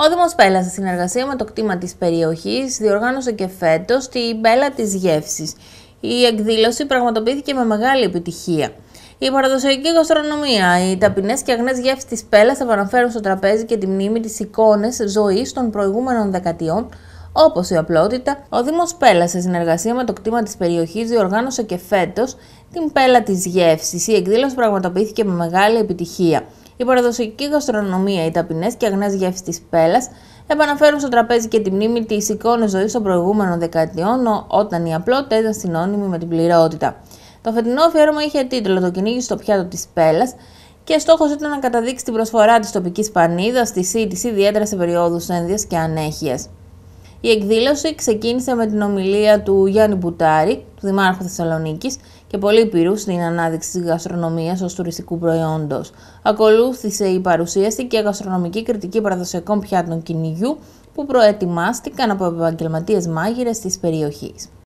Ο Δήμος Πέλας, σε συνεργασία με το κτήμα της περιοχής, διοργάνωσε και φέτος την Πέλα της Γεύσης. Η εκδήλωση πραγματοποιήθηκε με μεγάλη επιτυχία. Η παραδοσιακή γαστρονομία, οι ταπεινές και αγνές γεύσεις της Πέλας παραφέρουν στο τραπέζι και τη μνήμη της εικόνες ζωής των προηγούμενων δεκαετιών, Όπως η απλότητα, ο Δήμος Πέλας, σε συνεργασία με το κτήμα της περιοχής, διοργάνωσε και φέτος την Πέλα της Γεύσης. Η εκδήλωση πραγματοποιήθηκε με μεγάλη επιτυχία. Η παραδοσιακή γαστρονομία, οι ταπεινές και αγνές γεύσεις της Πέλλα επαναφέρουν στο τραπέζι και τη μνήμη της εικόνες ζωής των προηγούμενων δεκαετιών, όταν η απλότητα ήταν συνώνυμη με την πληρότητα. Το φετινό αφιέρωμα είχε τίτλο Το κυνήγι στο πιάτο της Πέλλα και στόχος ήταν να καταδείξει την προσφορά της τοπικής πανίδας στη σύντηση, ιδιαίτερα σε περιόδους ένδυας και ανέχειας. Η εκδήλωση ξεκίνησε με την ομιλία του Γιάννη Μπουτάρη, του Δημάρχου Θεσσαλονίκης, και πολύ πυρού στην ανάδειξη της γαστρονομίας ως τουριστικού προϊόντος. Ακολούθησε η παρουσίαση και γαστρονομική κριτική παραδοσιακών πιάτων κυνηγιού που προετοιμάστηκαν από επαγγελματίες μάγειρες της περιοχής.